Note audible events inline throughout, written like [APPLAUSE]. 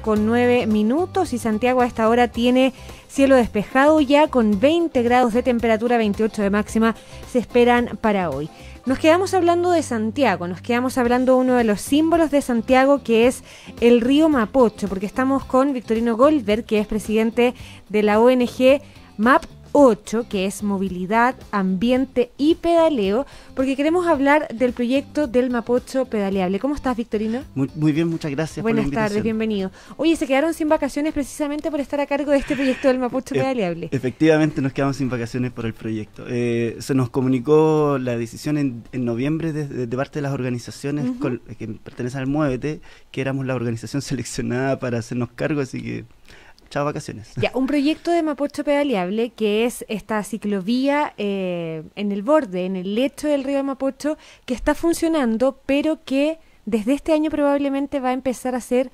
con nueve minutos y Santiago a esta hora tiene cielo despejado ya con 20 grados de temperatura, 28 de máxima se esperan para hoy. Nos quedamos hablando de Santiago, nos quedamos hablando de uno de los símbolos de Santiago que es el río Mapocho, porque estamos con Victorino Goldberg, que es presidente de la ONG MAP 8, que es movilidad, ambiente y pedaleo, porque queremos hablar del proyecto del Mapocho Pedaleable. ¿Cómo estás, Victorino? Muy, bien, muchas gracias. Buenas por tardes, bienvenido. Oye, se quedaron sin vacaciones precisamente por estar a cargo de este proyecto del Mapocho [LAUGHS] Pedaleable. Efectivamente, nos quedamos sin vacaciones por el proyecto. Eh, se nos comunicó la decisión en, noviembre de, parte de las organizaciones eh, que pertenecen al Muévete, que éramos la organización [LAUGHS] seleccionada para hacernos cargo, así que vacaciones. Ya, un proyecto de Mapocho Pedaleable, que es esta ciclovía eh, en el borde, en el lecho del río de Mapocho, que está funcionando, pero que desde este año probablemente va a empezar a ser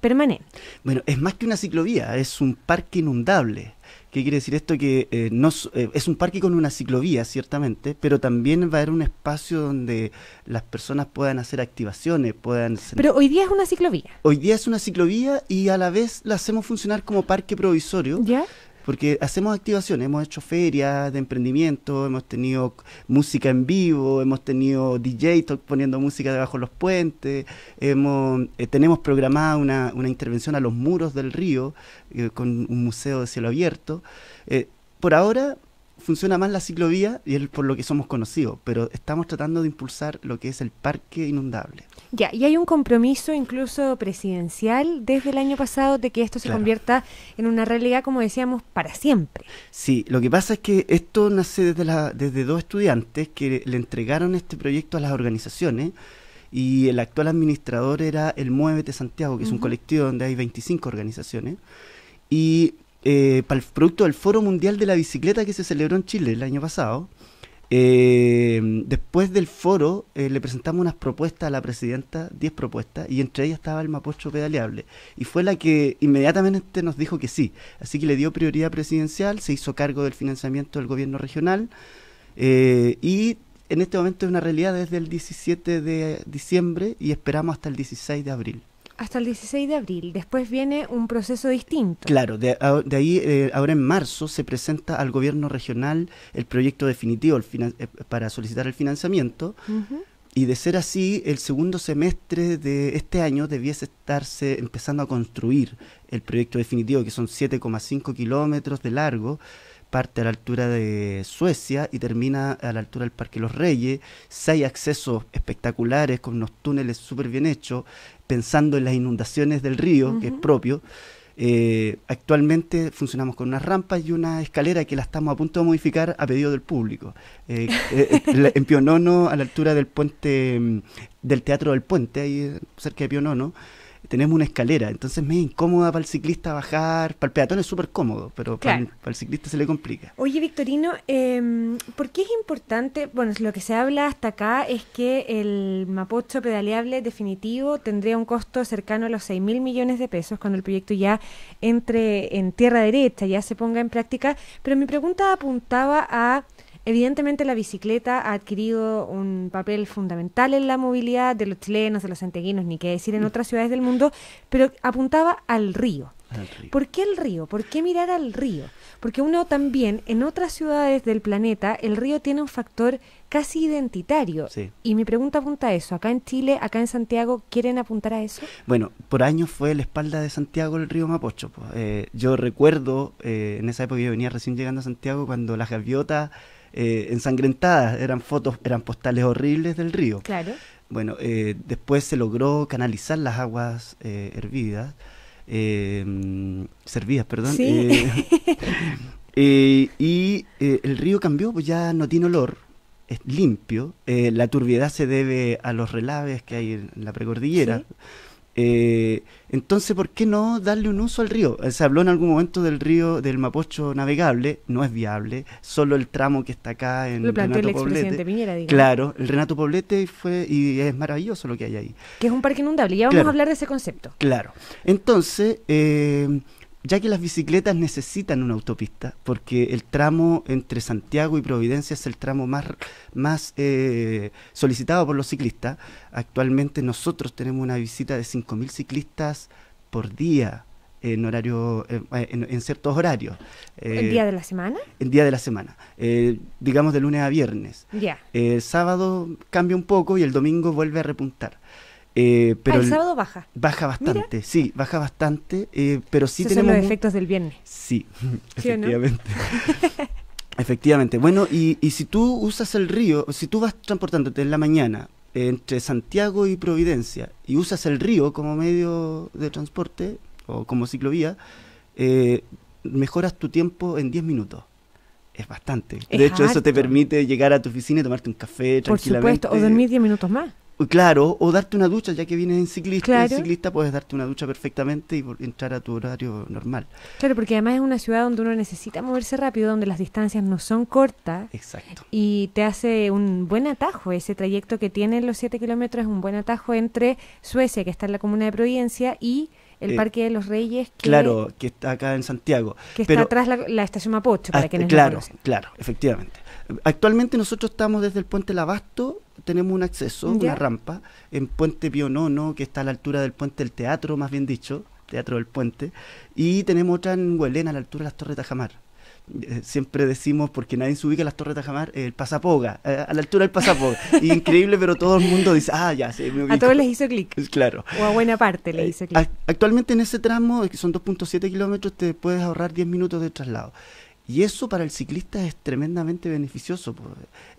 permanente. Bueno, es más que una ciclovía, es un parque inundable. ¿Qué quiere decir esto? Que eh, no, eh, es un parque con una ciclovía, ciertamente, pero también va a haber un espacio donde las personas puedan hacer activaciones, puedan... Pero hoy día es una ciclovía. Hoy día es una ciclovía y a la vez la hacemos funcionar como parque provisorio. ¿Ya? porque hacemos activaciones, hemos hecho ferias de emprendimiento, hemos tenido música en vivo, hemos tenido DJs poniendo música debajo de los puentes, hemos, eh, tenemos programada una, una, intervención a los muros del río eh, con un museo de cielo abierto. Eh, por ahora funciona más la ciclovía y es por lo que somos conocidos, pero estamos tratando de impulsar lo que es el parque inundable. Ya, y hay un compromiso incluso presidencial desde el año pasado de que esto se convierta en una realidad, como decíamos, para siempre. Sí, lo que pasa es que esto nace desde, la, desde dos estudiantes que le entregaron este proyecto a las organizaciones y el actual administrador era el Muévete Santiago, que es un colectivo donde hay 25 organizaciones. Y eh, para el producto del Foro Mundial de la Bicicleta que se celebró en Chile el año pasado. Eh, después del foro eh, le presentamos unas propuestas a la presidenta, 10 propuestas, y entre ellas estaba el Mapocho Pedaleable. Y fue la que inmediatamente nos dijo que sí. Así que le dio prioridad presidencial, se hizo cargo del financiamiento del gobierno regional y en este momento es una realidad desde el 17 de diciembre y esperamos hasta el 16 de abril hasta el 16 de abril. Después viene un proceso distinto. Claro, de, ahí eh, ahora en marzo se presenta al gobierno regional el proyecto definitivo eh, para solicitar el financiamiento. Y de ser así, el segundo semestre de este año debiese estarse empezando a construir el proyecto definitivo, que son 7,5 kilómetros de largo, parte a la altura de Suecia y termina a la altura del Parque Los Reyes. Seis accesos espectaculares con unos túneles súper bien hechos pensando en las inundaciones del río, que es propio, eh, actualmente funcionamos con unas rampas y una escalera que la estamos a punto de modificar a pedido del público. Eh, eh, [LAUGHS] en Pionono, a la altura del puente, mm, del Teatro del Puente, ahí cerca de Pionono, tenemos una escalera, entonces me incómoda para el ciclista bajar, para el peatón es súper cómodo, pero para, el, ciclista se le complica. Oye, Victorino, eh, ¿por qué es importante? Bueno, lo que se habla hasta acá es que el Mapocho pedaleable definitivo tendría un costo cercano a los 6 mil millones de pesos cuando el proyecto ya entre en tierra derecha, ya se ponga en práctica, pero mi pregunta apuntaba a Evidentemente la bicicleta ha adquirido un papel fundamental en la movilidad de los chilenos, de los santiaguinos, ni que decir en mm. otras ciudades del mundo, pero apuntaba al río. ¿Por qué el río? ¿Por qué mirar al río? Porque uno también, en otras ciudades del planeta, el río tiene un factor casi identitario. Y mi pregunta apunta a eso. Acá en Chile, acá en Santiago, ¿quieren apuntar a eso? Bueno, por años fue la espalda de Santiago el río Mapocho. Pues. yo recuerdo, eh, en esa época yo venía recién llegando a Santiago, cuando las gaviotas eh, ensangrentadas, eran fotos, eran postales horribles del río. Claro. Bueno, eh, después se logró canalizar las aguas eh, hervidas, servidas, perdón. [LAUGHS] y el río cambió, pues ya no tiene olor, es limpio. la turbiedad se debe a los relaves que hay en la precordillera. Eh, entonces, ¿por qué no darle un uso al río? Eh, se habló en algún momento del río del Mapocho navegable, no es viable, solo el tramo que está acá en lo Renato Poblete. claro, el Renato Poblete fue y es maravilloso lo que hay ahí. Que es un parque inundable, ya vamos a hablar de ese concepto. Claro. Entonces, eh, ya que las bicicletas necesitan una autopista, porque el tramo entre Santiago y Providencia es el tramo más, más eh, solicitado por los ciclistas. Actualmente nosotros tenemos una visita de 5.000 ciclistas por día en horario eh, eh, en, ciertos horarios. ¿El día de la semana? El día de la semana, digamos de lunes a viernes. Ya. sábado cambia un poco y el domingo vuelve a repuntar. Eh, pero ah, el sábado baja. Baja bastante, sí, baja bastante, eh, pero sí tenemos... los efectos del viernes. Sí, [LAUGHS] efectivamente. [LAUGHS] efectivamente. Bueno, y, si tú usas el río, si tú vas transportándote en la mañana eh, entre Santiago y Providencia y usas el río como medio de transporte o como ciclovía, eh, mejoras tu tiempo en 10 minutos es bastante. de hecho, eso te permite llegar a tu oficina y tomarte un café tranquilamente. Por supuesto, o dormir 10 minutos más. Claro, o darte una ducha, ya que vienes en ciclista, ciclista puedes darte una ducha perfectamente y entrar a tu horario normal. Claro, porque además es una ciudad donde uno necesita moverse rápido, donde las distancias no son cortas. Exacto. Y te hace un buen atajo, ese trayecto que tienen los 7 kilómetros es un buen atajo entre Suecia, que está en la comuna de Providencia, y el eh, Parque de los Reyes. Que, claro, que está acá en Santiago. Que está atrás la, la, estación Mapocho, para ah, no que Claro, claro, efectivamente. Actualmente nosotros estamos desde el puente Labasto, tenemos un acceso, una rampa, en Puente Pionono, que está a la altura del puente del teatro, más bien dicho, Teatro del Puente, y tenemos otra en Huelén, a la altura de las Torres de Tajamar. Eh, siempre decimos, porque nadie se ubica las Torres de Tajamar, el Pasapoga, eh, a la altura del Pasapoga. [LAUGHS] Increíble, pero todo el mundo dice, ah, ya, sí, me A todos les hizo clic. Claro. O a buena parte les eh, hizo clic. Actualmente en ese tramo, que son 2.7 kilómetros, te puedes ahorrar 10 minutos de traslado. Y eso para el ciclista es tremendamente beneficioso.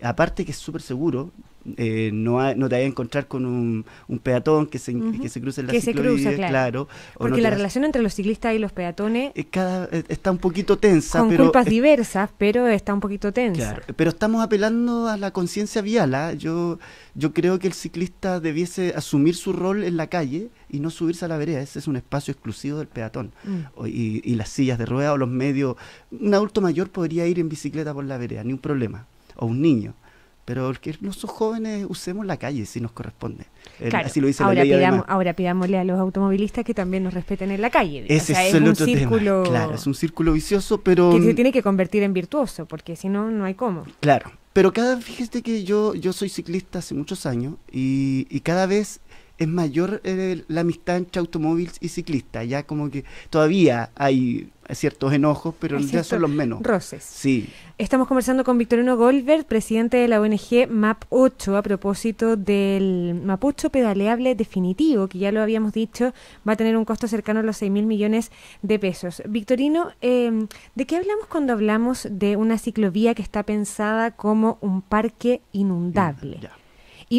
Aparte que es súper seguro, eh, no, no te vayas a encontrar con un, un peatón que se, cruce en la que se claro. Porque la relación entre los ciclistas y los peatones eh, eh, está un poquito tensa. Con culpas diversas, pero está un poquito tensa. pero estamos apelando a la conciencia vial. ¿ah? Yo, yo creo que el ciclista debiese asumir su rol en la calle y no subirse a la vereda. Ese es un espacio exclusivo del peatón. Mm. y, y las sillas de ruedas o los medios. Un adulto mayor podría ir en bicicleta por la vereda, ni un problema. O un niño pero porque no jóvenes usemos la calle si nos corresponde. Así lo dice ahora la ley. Pidamos, ahora pidámosle a los automovilistas que también nos respeten en la calle. es, un círculo Claro, es un círculo vicioso, pero que se tiene que convertir en virtuoso, porque si no no hay cómo. Claro, pero cada fíjate que yo yo soy ciclista hace muchos años y, y cada vez es mayor eh, la amistad entre automóviles y ciclistas. Ya como que todavía hay ciertos enojos, pero ya son los menos. Roces. Sí. Estamos conversando con Victorino Goldberg, presidente de la ONG MAP 8, a propósito del Mapucho pedaleable definitivo, que ya lo habíamos dicho, va a tener un costo cercano a los 6 mil millones de pesos. Victorino, em, ¿de qué hablamos cuando hablamos de una ciclovía que está pensada como un parque inundable?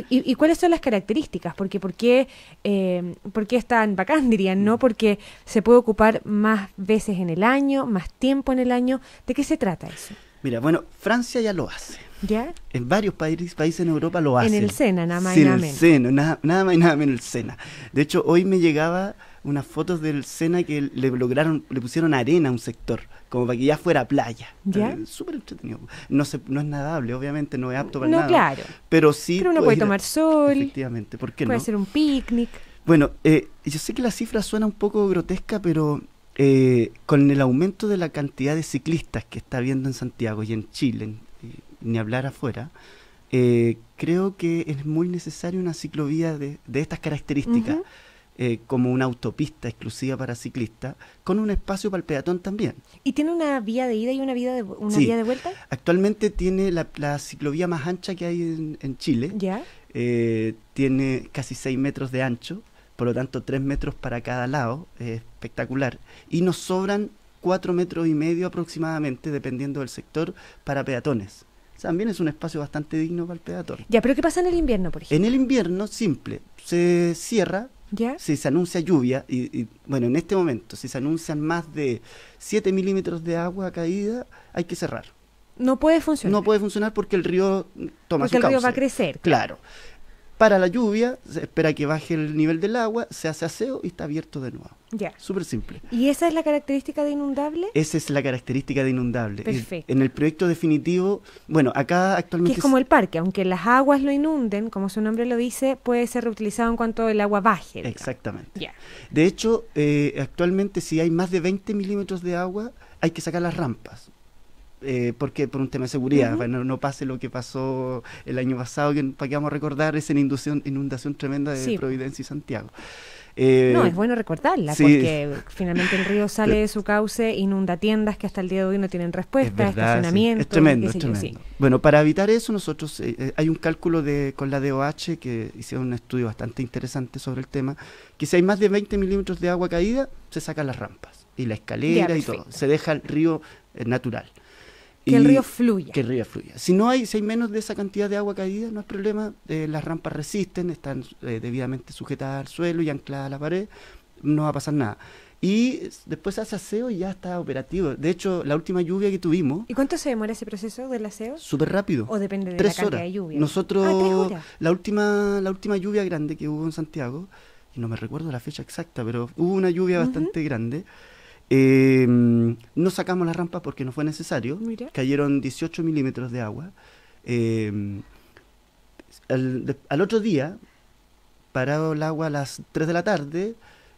¿Y, cuáles son las características? Porque ¿por qué, eh, ¿por es bacán, dirían? ¿no? Mm. Porque se puede ocupar más veces en el año, más tiempo en el año. ¿De qué se trata eso? Mira, bueno, Francia ya lo hace. ¿Ya? En varios países, países en Europa lo hacen. En el SENA, nada más y nada menos. En el SENA, nada, nada más y nada menos el SENA. De hecho, hoy me llegaba unas fotos del Sena que le lograron, le pusieron arena a un sector, como para que ya fuera playa. Eh, súper entretenido. No, se, no es nadable, obviamente, no es apto para no, claro. Pero sí. Pero uno puede, tomar sol. Efectivamente, ¿por qué puede ser un picnic. Bueno, eh, yo sé que la cifra suena un poco grotesca, pero eh, con el aumento de la cantidad de ciclistas que está habiendo en Santiago y en Chile, ni hablar afuera, creo que es muy necesario una ciclovía de, estas características. Eh, como una autopista exclusiva para ciclistas, con un espacio para el peatón también. ¿Y tiene una vía de ida y una vía de, una de vuelta? Actualmente tiene la, ciclovía más ancha que hay en, Chile. ¿Ya? Eh, tiene casi 6 metros de ancho, por lo tanto 3 metros para cada lado, espectacular. Y nos sobran 4 metros y medio aproximadamente, dependiendo del sector, para peatones. También es un espacio bastante digno para el peatón. Ya, pero ¿qué pasa en el invierno, por ejemplo? En el invierno, simple, se cierra si se anuncia lluvia, y, bueno, en este momento, si se anuncian más de 7 milímetros de agua caída, hay que cerrar. No puede funcionar. No puede funcionar porque el río toma porque el río va a crecer. Claro para la lluvia, se espera que baje el nivel del agua, se hace aseo y está abierto de nuevo. Ya. Súper simple. ¿Y esa es la característica de inundable? Esa es la característica de inundable. Perfecto. En el proyecto definitivo, bueno, acá actualmente... Que es como el parque, aunque las aguas lo inunden, como su nombre lo dice, puede ser reutilizado en cuanto el agua baje. Exactamente. Ya. De hecho, eh, actualmente si hay más de 20 milímetros de agua, hay que sacar las rampas eh, porque por un tema de seguridad, para no, no, pase lo que pasó el año pasado, que, para que vamos a recordar esa inundación, inundación tremenda de Providencia y Santiago. no, eh, es bueno recordarla, porque finalmente el río sale [LAUGHS] de su cauce, inunda tiendas que hasta el día de hoy no tienen respuesta, estacionamiento. Es tremendo, tremendo. Bueno, para evitar eso, nosotros eh, eh, hay un cálculo de, con la DOH que hicieron un estudio bastante interesante sobre el tema, que si hay más de 20 milímetros de agua caída, se sacan las rampas y la escalera y todo, se deja el río natural. Que el río fluya. Que el río fluya. Si no hay, si hay menos de esa cantidad de agua caída, no es problema. Eh, las rampas resisten, están eh, debidamente sujetadas al suelo y ancladas a la pared, no va a pasar nada. Y después hace aseo y ya está operativo. De hecho, la última lluvia que tuvimos. ¿Y cuánto se demora ese proceso del aseo? Súper rápido. O depende de tres la cantidad de lluvia. Nosotros, ah, la última, la última lluvia grande que hubo en Santiago, y no me recuerdo la fecha exacta, pero hubo una lluvia bastante grande. Em, no sacamos la rampa porque no fue necesario. Cayeron 18 milímetros de agua. Em, al, otro día, parado el agua a las 3 de la tarde,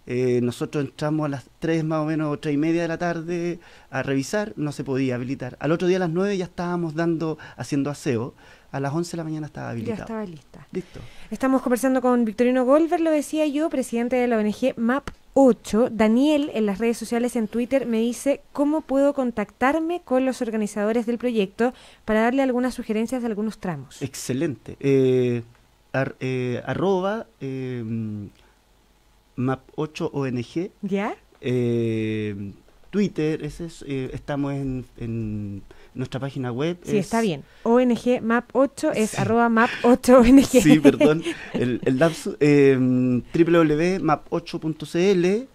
eh, nosotros entramos a las 3 más o menos, 3 y media de la tarde a revisar, no se podía habilitar. Al otro día a las 9 ya estábamos dando, haciendo aseo, a las 11 de la mañana estaba habilitado. Ya estaba lista. Listo. Estamos conversando con Victorino Golver, lo decía yo, presidente de la ONG MAP 8, Daniel en las redes sociales en Twitter me dice cómo puedo contactarme con los organizadores del proyecto para darle algunas sugerencias de algunos tramos. Excelente. Eh, eh, arroba em, map8ong. ¿Ya? Eh, Twitter, ese es, estamos en nuestra página web. Sí, está bien. ONG Map 8 es arroba Map 8 ONG. Sí, perdón. El, el em, www.map8.cl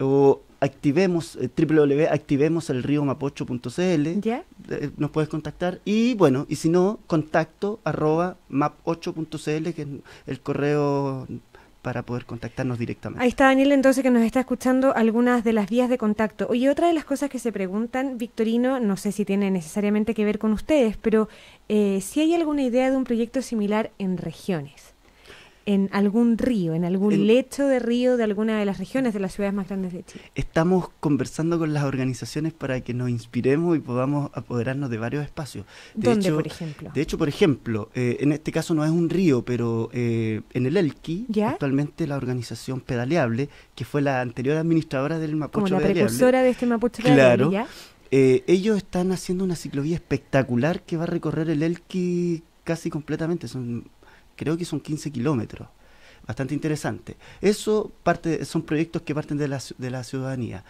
o activemos eh, map 8cl ¿Ya? Eh, nos puedes contactar y bueno y si no contacto arroba map8.cl que es el correo para poder contactarnos directamente. Ahí está Daniel entonces que nos está escuchando algunas de las vías de contacto. Oye, otra de las cosas que se preguntan, Victorino, no sé si tiene necesariamente que ver con ustedes, pero eh, si hay alguna idea de un proyecto similar en regiones en algún río, en algún lecho de río de alguna de las regiones de las ciudades más grandes de Chile. Estamos conversando con las organizaciones para que nos inspiremos y podamos apoderarnos de varios espacios. De ¿Dónde, hecho, por ejemplo? De hecho, por ejemplo, eh, en este caso no es un río, pero eh, en el Elqui, actualmente la organización Pedaleable, que fue la anterior administradora del Mapocho Como la precursora de este Mapuche claro, eh, ellos están haciendo una ciclovía espectacular que va a recorrer el Elqui casi completamente, son creo que son 15 kilómetros. Bastante interesante. Eso parte, son proyectos que parten de la, ciudadanía.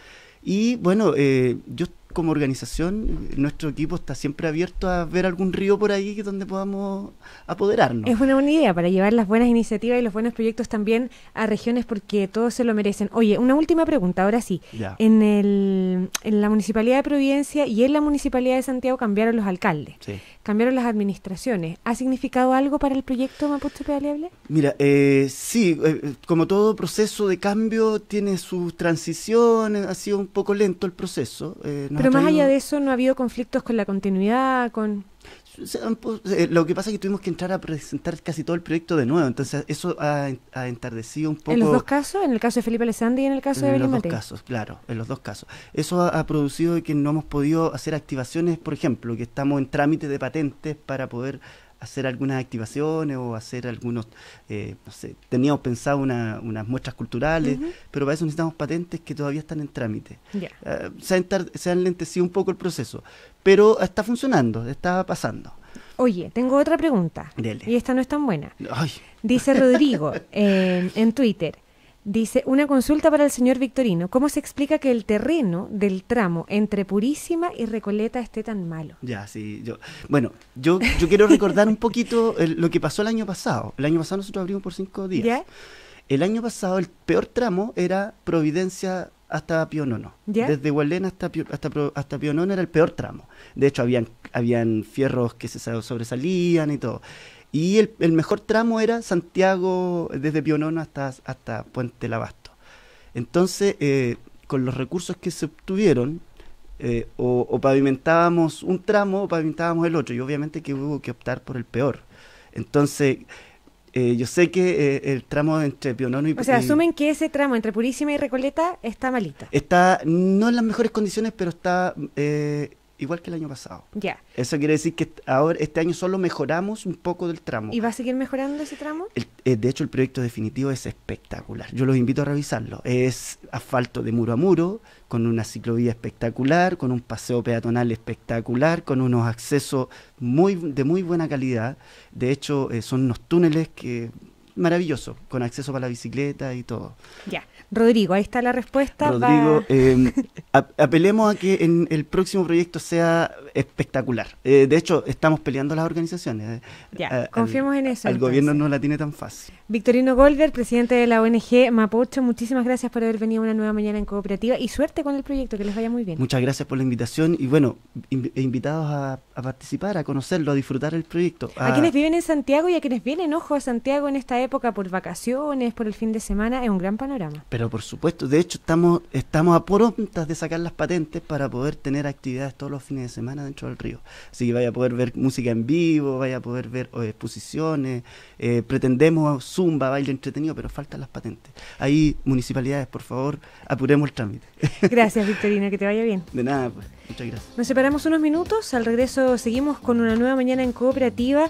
Y bueno, eh, yo como organización, nuestro equipo está siempre abierto a ver algún río por ahí donde podamos apoderarnos. Es una buena idea para llevar las buenas iniciativas y los buenos proyectos también a regiones porque todos se lo merecen. Oye, una última pregunta, ahora sí. En, en la Municipalidad de Providencia y en la Municipalidad de Santiago cambiaron los alcaldes. Sí cambiaron las administraciones. ¿Ha significado algo para el proyecto Mapuche Pedaleable? Mira, eh, sí, eh, como todo proceso de cambio tiene sus transiciones, ha sido un poco lento el proceso. Eh, Pero más allá de eso, ¿no ha habido conflictos con la continuidad? con eh, lo que pasa es que tuvimos que entrar a presentar casi todo el proyecto de nuevo, entonces eso ha, entardecido un poco. ¿En los dos casos? ¿En el caso de Felipe Alessandri y en el caso de En los dos casos, claro, en los dos casos. Eso ha, ha, producido que no hemos podido hacer activaciones, por ejemplo, que estamos en trámite de patentes para poder hacer algunas activaciones o hacer algunos, eh, no sé, teníamos pensado unas muestras culturales, pero para eso necesitamos patentes que todavía están en trámite. Eh, se, ha se enlentecido un poco el proceso, pero está funcionando, está pasando. Oye, tengo otra pregunta. Y esta no es tan buena. Dice Rodrigo [LAUGHS] eh, en Twitter. Dice, una consulta para el señor Victorino. ¿Cómo se explica que el terreno del tramo entre Purísima y Recoleta esté tan malo? Ya, sí. Yo, bueno, yo, yo quiero recordar un poquito lo que pasó el año pasado. El año pasado nosotros abrimos por cinco días. El año pasado el peor tramo era Providencia hasta Pionono. ¿Ya? Desde Hualén hasta, hasta, hasta Pionono era el peor tramo. De hecho, habían, habían fierros que se sobresalían y todo. Y el, el mejor tramo era Santiago, desde Pionono hasta, hasta Puente Labasto. Entonces, eh, con los recursos que se obtuvieron, eh, o, pavimentábamos un tramo o pavimentábamos el otro, y obviamente que hubo que optar por el peor. Entonces, eh, yo sé que eh, el tramo entre Pionono y O sea, asumen que ese tramo entre Purísima y Recoleta está malita. Está no en las mejores condiciones, pero está eh, igual que el año pasado. Ya. Eso quiere decir que ahora este año solo mejoramos un poco del tramo. ¿Y va a seguir mejorando ese tramo? Eh, de hecho, el proyecto definitivo es espectacular. Yo los invito a revisarlo. Es asfalto de muro a muro, con una ciclovía espectacular, con un paseo peatonal espectacular, con unos accesos muy, de muy buena calidad. De hecho, eh, son unos túneles que maravilloso, con acceso para la bicicleta y todo. Ya, Rodrigo, ahí está la respuesta. Rodrigo, em, apelemos a que en el próximo proyecto sea espectacular. Eh, de hecho, estamos peleando las organizaciones. Eh, ya, confiemos en eso. el gobierno no la tiene tan fácil. Victorino Golder, presidente de la ONG Mapocho, muchísimas gracias por haber venido una nueva mañana en cooperativa y suerte con el proyecto, que les vaya muy bien. Muchas gracias por la invitación y bueno, e invitados a, participar, a conocerlo, a disfrutar el proyecto. A, a quienes ah, viven en Santiago y a quienes vienen, ojo, a Santiago en esta época época por vacaciones, por el fin de semana, es un gran panorama. Pero por supuesto, de hecho estamos, estamos a prontas de sacar las patentes para poder tener actividades todos los fines de semana dentro del río. Así que vaya a poder ver música en vivo, vaya a poder ver exposiciones, eh, pretendemos zumba, baile entretenido, pero faltan las patentes. Ahí, municipalidades, por favor, apuremos el trámite. [LAUGHS] Gracias, Victorina, que te vaya bien. De nada, pues. Muchas gracias. Nos separamos unos minutos, al regreso seguimos con una nueva mañana en cooperativa.